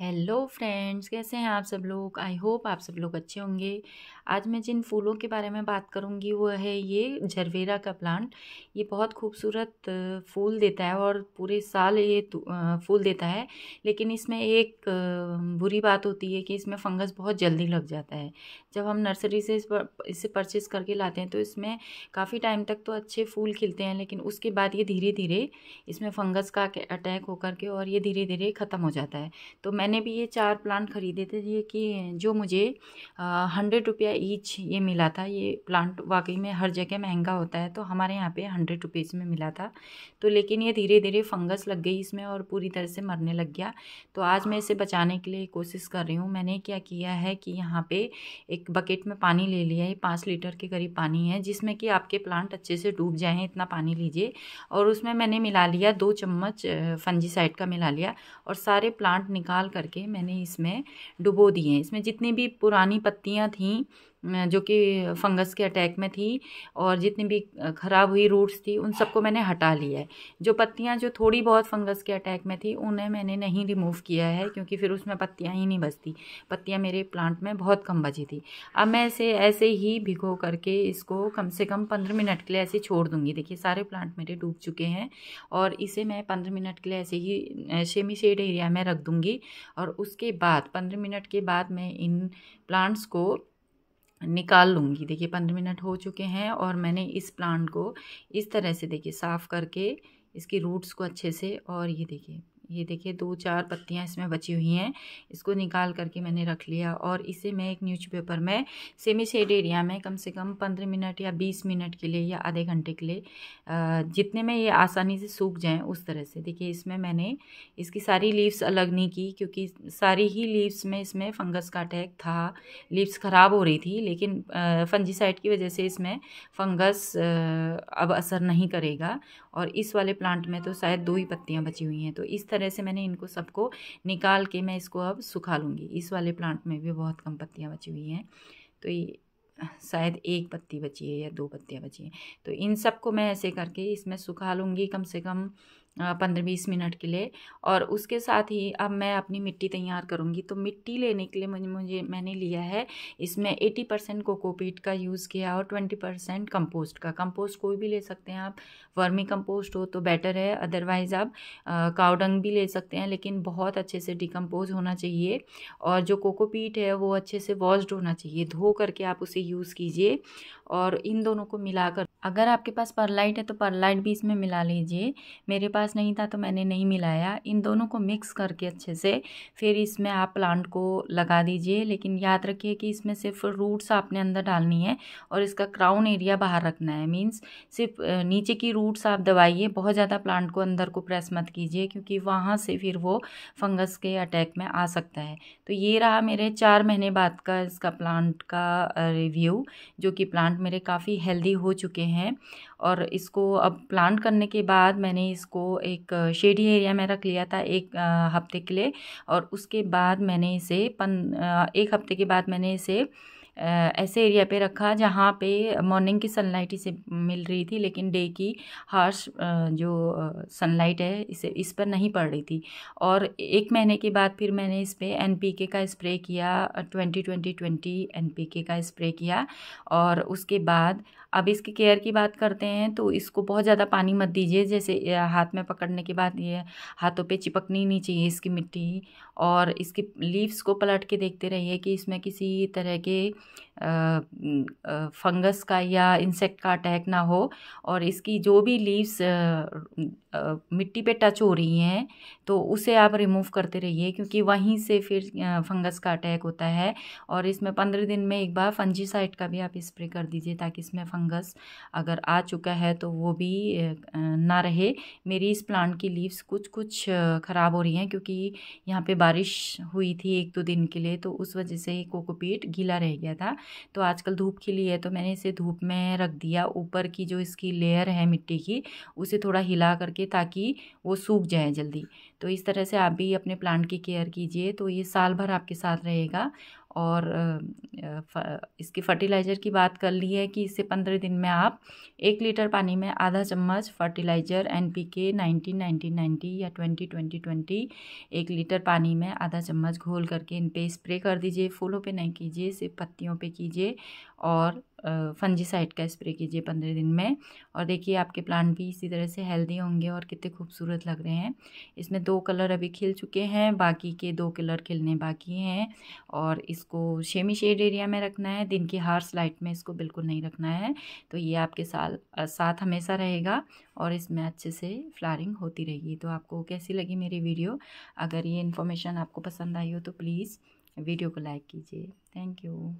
hello friends कैसे हैं आप सब लोग आई होप आप सब लोग अच्छे होंगे आज मैं जिन फूलों के बारे में बात करूंगी वो है ये झरवेरा का प्लांट ये बहुत खूबसूरत फूल देता है और पूरे साल ये फूल देता है लेकिन इसमें एक बुरी बात होती है कि इसमें फंगस बहुत जल्दी लग जाता है जब हम नर्सरी से इस पर, इसे परचेज़ करके लाते हैं तो इसमें काफ़ी टाइम तक तो अच्छे फूल खिलते हैं लेकिन उसके बाद ये धीरे धीरे इसमें फंगस का अटैक होकर के और ये धीरे धीरे ख़त्म हो जाता है तो मैं मैंने भी ये चार प्लांट ख़रीदे थे ये कि जो मुझे हंड्रेड रुपया ईच ये मिला था ये प्लांट वाकई में हर जगह महंगा होता है तो हमारे यहाँ पे हंड्रेड रुपीज़ में मिला था तो लेकिन ये धीरे धीरे फंगस लग गई इसमें और पूरी तरह से मरने लग गया तो आज मैं इसे बचाने के लिए कोशिश कर रही हूँ मैंने क्या किया है कि यहाँ पर एक बकेट में पानी ले लिया है पाँच लीटर के करीब पानी है जिसमें कि आपके प्लांट अच्छे से डूब जाएँ इतना पानी लीजिए और उसमें मैंने मिला लिया दो चम्मच फंजीसाइड का मिला लिया और सारे प्लांट निकाल करके मैंने इसमें डुबो दिए हैं इसमें जितनी भी पुरानी पत्तियाँ थीं जो कि फंगस के अटैक में थी और जितनी भी ख़राब हुई रूट्स थी उन सबको मैंने हटा लिया है जो पत्तियाँ जो थोड़ी बहुत फंगस के अटैक में थी उन्हें मैंने नहीं रिमूव किया है क्योंकि फिर उसमें पत्तियाँ ही नहीं बचती पत्तियाँ मेरे प्लांट में बहुत कम बची थी अब मैं इसे ऐसे ही भिगो करके इसको कम से कम पंद्रह मिनट के लिए ऐसे छोड़ दूँगी देखिए सारे प्लांट मेरे डूब चुके हैं और इसे मैं पंद्रह मिनट के लिए ऐसे ही शेमी शेड एरिया में रख दूँगी और उसके बाद पंद्रह मिनट के बाद मैं इन प्लांट्स को निकाल लूँगी देखिए पंद्रह मिनट हो चुके हैं और मैंने इस प्लांट को इस तरह से देखिए साफ़ करके इसकी रूट्स को अच्छे से और ये देखिए ये देखिए दो चार पत्तियाँ इसमें बची हुई हैं इसको निकाल करके मैंने रख लिया और इसे मैं एक न्यूज पेपर में सेमी शेड एरिया में कम से कम पंद्रह मिनट या बीस मिनट के लिए या आधे घंटे के लिए जितने में ये आसानी से सूख जाएँ उस तरह से देखिए इसमें मैंने इसकी सारी लीव्स अलग नहीं की क्योंकि सारी ही लीव्स में इसमें फंगस का अटैक था लीव्स ख़राब हो रही थी लेकिन फंजीसाइड की वजह से इसमें फंगस अब असर नहीं करेगा और इस वाले प्लांट में तो शायद दो ही पत्तियाँ बची हुई हैं तो इस तरह तरह से मैंने इनको सबको निकाल के मैं इसको अब सुखा लूँगी इस वाले प्लांट में भी बहुत कम पत्तियाँ बची हुई हैं तो ये शायद एक पत्ती बची है या दो पत्तियाँ बची हैं तो इन सबको मैं ऐसे करके इसमें सुखा लूँगी कम से कम पंद्रह बीस मिनट के लिए और उसके साथ ही अब मैं अपनी मिट्टी तैयार करूँगी तो मिट्टी लेने के लिए मुझे मुझे मैंने लिया है इसमें एटी परसेंट कोकोपीट का यूज़ किया और ट्वेंटी परसेंट कम्पोस्ट का कंपोस्ट कोई भी ले सकते हैं आप वर्मी कंपोस्ट हो तो बेटर है अदरवाइज़ आप काउडंग भी ले सकते हैं लेकिन बहुत अच्छे से डिकम्पोज होना चाहिए और जो कोकोपीट है वो अच्छे से वॉश्ड होना चाहिए धो करके आप उसे यूज़ कीजिए और इन दोनों को मिलाकर अगर आपके पास परलाइट है तो परलाइट भी इसमें मिला लीजिए मेरे पास नहीं था तो मैंने नहीं मिलाया इन दोनों को मिक्स करके अच्छे से फिर इसमें आप प्लांट को लगा दीजिए लेकिन याद रखिए कि इसमें सिर्फ रूट्स आपने अंदर डालनी है और इसका क्राउन एरिया बाहर रखना है मीन्स सिर्फ नीचे की रूट्स आप दबाइए बहुत ज़्यादा प्लांट को अंदर को प्रेस मत कीजिए क्योंकि वहाँ से फिर वो फंगस के अटैक में आ सकता है तो ये रहा मेरे चार महीने बाद का इसका प्लांट का रिव्यू जो कि प्लांट मेरे काफ़ी हेल्दी हो चुके हैं हैं और इसको अब प्लांट करने के बाद मैंने इसको एक शेडी एरिया में रख लिया था एक हफ्ते के लिए और उसके बाद मैंने इसे पन एक हफ्ते के बाद मैंने इसे ऐसे एरिया पे रखा जहाँ पे मॉर्निंग की सनलाइट इसे मिल रही थी लेकिन डे की हार्श जो सनलाइट है इसे इस पर नहीं पड़ रही थी और एक महीने के बाद फिर मैंने इस पर एन का स्प्रे किया ट्वेंटी ट्वेंटी ट्वेंटी एन का स्प्रे किया और उसके बाद अब इसकी केयर की बात करते हैं तो इसको बहुत ज़्यादा पानी मत दीजिए जैसे हाथ में पकड़ने के बाद ये हाथों पे चिपकनी नहीं चाहिए इसकी मिट्टी और इसके लीव्स को पलट के देखते रहिए कि इसमें किसी तरह के फंगस का या इंसेक्ट का अटैक ना हो और इसकी जो भी लीव्स मिट्टी पे टच हो रही हैं तो उसे आप रिमूव करते रहिए क्योंकि वहीं से फिर फंगस का अटैक होता है और इसमें पंद्रह दिन में एक बार फंजीसाइड का भी आप स्प्रे कर दीजिए ताकि इसमें फंगस अगर आ चुका है तो वो भी ना रहे मेरी इस प्लांट की लीव्स कुछ कुछ ख़राब हो रही हैं क्योंकि यहाँ पर बारिश हुई थी एक दो दिन के लिए तो उस वजह से कोकोपीट गीला रह गया था तो आजकल धूप खिली है तो मैंने इसे धूप में रख दिया ऊपर की जो इसकी लेयर है मिट्टी की उसे थोड़ा हिला करके ताकि वो सूख जाए जल्दी तो इस तरह से आप भी अपने प्लांट की केयर कीजिए तो ये साल भर आपके साथ रहेगा और इसकी फर्टिलाइज़र की बात कर ली है कि इससे पंद्रह दिन में आप एक लीटर पानी में आधा चम्मच fertiliser N P K nineteen nineteen ninety या ट्वेंटी ट्वेंटी ट्वेंटी एक लीटर पानी में आधा चम्मच घोल करके इन पर स्प्रे कर दीजिए फूलों पे नहीं कीजिए सिर्फ पत्तियों पे कीजिए और फंजीसाइड का स्प्रे कीजिए पंद्रह दिन में और देखिए आपके प्लांट भी इसी तरह से हेल्दी होंगे और कितने खूबसूरत लग रहे हैं इसमें दो कलर अभी खिल चुके हैं बाकी के दो कलर खिलने बाकी हैं और इसको शेमी शेड एरिया में रखना है दिन की हार्स लाइट में इसको बिल्कुल नहीं रखना है तो ये आपके साल साथ हमेशा रहेगा और इसमें अच्छे से फ्लारिंग होती रहेगी तो आपको कैसी लगी मेरी वीडियो अगर ये इन्फॉर्मेशन आपको पसंद आई हो तो प्लीज़ वीडियो को लाइक कीजिए थैंक यू